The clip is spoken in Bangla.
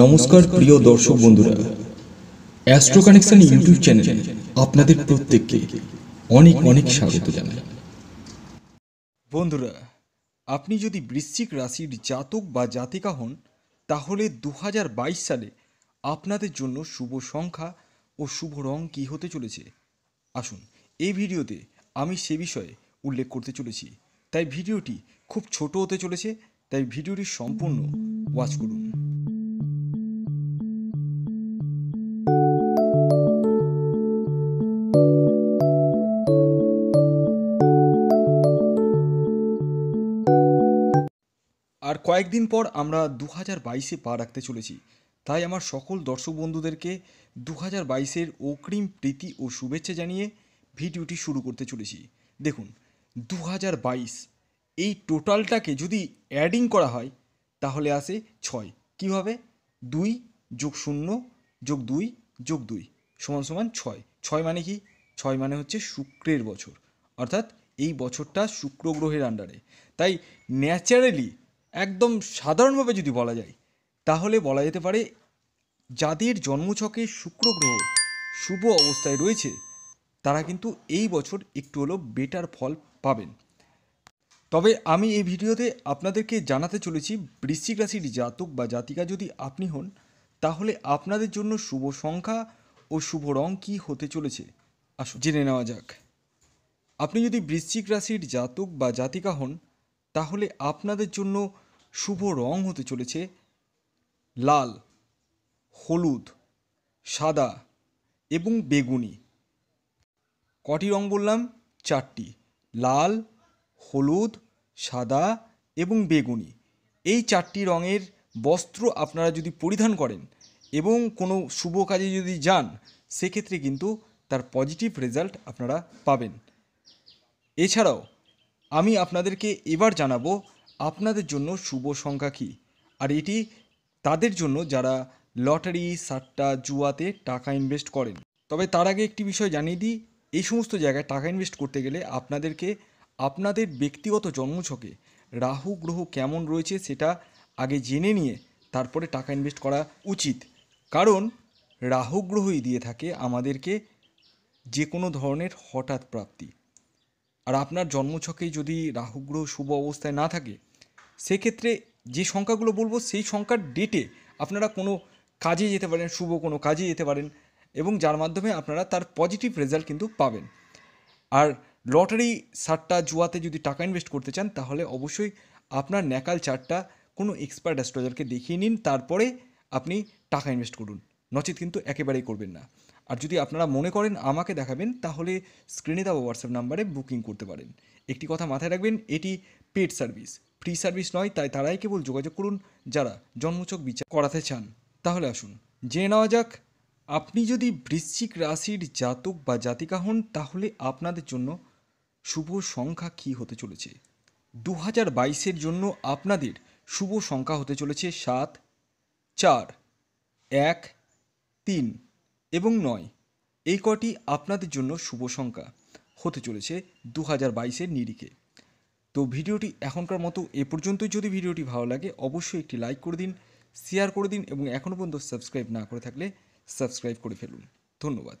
নমস্কার প্রিয় দর্শক বন্ধুরা অ্যাস্ট্রো কানেকশন ইউটিউব চ্যানেলে আপনাদের প্রত্যেককে অনেক অনেক স্বাগত জানাই বন্ধুরা আপনি যদি বৃশ্চিক রাশির জাতক বা জাতিকা হন তাহলে দু সালে আপনাদের জন্য শুভ সংখ্যা ও শুভ রং কী হতে চলেছে আসুন এই ভিডিওতে আমি সে বিষয়ে উল্লেখ করতে চলেছি তাই ভিডিওটি খুব ছোট হতে চলেছে তাই ভিডিওটি সম্পূর্ণ ওয়াচ করুন আর কয়েকদিন পর আমরা দু হাজার বাইশে পা রাখতে চলেছি তাই আমার সকল দর্শক বন্ধুদেরকে দু হাজার বাইশের অগ্রিম প্রীতি ও শুভেচ্ছা জানিয়ে ভিডিওটি শুরু করতে চলেছি দেখুন দু হাজার বাইশ এই টোটালটাকে যদি অ্যাডিং করা হয় তাহলে আসে ছয় কীভাবে দুই যোগ শূন্য যোগ দুই যোগ দুই সমান সমান ছয় ছয় মানে কি ছয় মানে হচ্ছে শুক্রের বছর অর্থাৎ এই বছরটা শুক্র গ্রহের আন্ডারে তাই ন্যাচারালি একদম সাধারণভাবে যদি বলা যায় তাহলে বলা যেতে পারে যাদের জন্মছকে শুক্র গ্রহ শুভ অবস্থায় রয়েছে তারা কিন্তু এই বছর একটু হলেও বেটার ফল পাবেন তবে আমি এই ভিডিওতে আপনাদেরকে জানাতে চলেছি বৃশ্চিক রাশির জাতক বা জাতিকা যদি আপনি হন তাহলে আপনাদের জন্য শুভ সংখ্যা ও শুভ রং কী হতে চলেছে আসুন জেনে নেওয়া যাক আপনি যদি বৃশ্চিক রাশির জাতক বা জাতিকা হন তাহলে আপনাদের জন্য শুভ রং হতে চলেছে লাল হলুদ সাদা এবং বেগুনি কটি রং বললাম চারটি লাল হলুদ সাদা এবং বেগুনি এই চারটি রঙের বস্ত্র আপনারা যদি পরিধান করেন এবং কোনো শুভ কাজে যদি যান সেক্ষেত্রে কিন্তু তার পজিটিভ রেজাল্ট আপনারা পাবেন এছাড়াও আমি আপনাদেরকে এবার জানাবো আপনাদের জন্য শুভ সংখ্যা কী আর এটি তাদের জন্য যারা লটারি সাট্টা জুয়াতে টাকা ইনভেস্ট করেন তবে তার আগে একটি বিষয় জানিয়ে দিই এই সমস্ত জায়গায় টাকা ইনভেস্ট করতে গেলে আপনাদেরকে আপনাদের ব্যক্তিগত জন্মছকে রাহু গ্রহ কেমন রয়েছে সেটা আগে জেনে নিয়ে তারপরে টাকা ইনভেস্ট করা উচিত কারণ রাহু গ্রহই দিয়ে থাকে আমাদেরকে যে কোনো ধরনের হঠাৎ প্রাপ্তি আর আপনার জন্মছকেই যদি রাহুগ্রহ শুভ অবস্থায় না থাকে সেক্ষেত্রে যে সংখ্যাগুলো বলবো সেই সংখ্যার ডেটে আপনারা কোনো কাজে যেতে পারেন শুভ কোনো কাজে যেতে পারেন এবং যার মাধ্যমে আপনারা তার পজিটিভ রেজাল্ট কিন্তু পাবেন আর লটারি সারটা জুয়াতে যদি টাকা ইনভেস্ট করতে চান তাহলে অবশ্যই আপনার ন্যাকাল চারটা কোনো এক্সপার্ট অ্যাস্ট্রোজারকে দেখিয়ে নিন তারপরে আপনি টাকা ইনভেস্ট করুন নচেত কিন্তু একেবারেই করবেন না আর যদি আপনারা মনে করেন আমাকে দেখাবেন তাহলে স্ক্রিনে দেওয়া হোয়াটসঅ্যাপ নাম্বারে বুকিং করতে পারেন একটি কথা মাথায় রাখবেন এটি পেড সার্ভিস ফ্রি সার্ভিস নয় তাই তারাই কেবল যোগাযোগ করুন যারা জন্মচক বিচার করাতে চান তাহলে আসুন জেনে নেওয়া যাক আপনি যদি বৃশ্চিক রাশির জাতক বা জাতিকা হন তাহলে আপনাদের জন্য শুভ সংখ্যা কী হতে চলেছে দু হাজার বাইশের জন্য আপনাদের শুভ সংখ্যা হতে চলেছে সাত চার এক তিন এবং নয় এই কটি আপনাদের জন্য শুভ সংখ্যা হতে চলেছে দু হাজার বাইশের নিরিখে তো ভিডিওটি এখনকার মতো এ পর্যন্তই যদি ভিডিওটি ভালো লাগে অবশ্যই একটি লাইক করে দিন শেয়ার করে দিন এবং এখনও পর্যন্ত সাবস্ক্রাইব না করে থাকলে সাবস্ক্রাইব করে ফেলুন ধন্যবাদ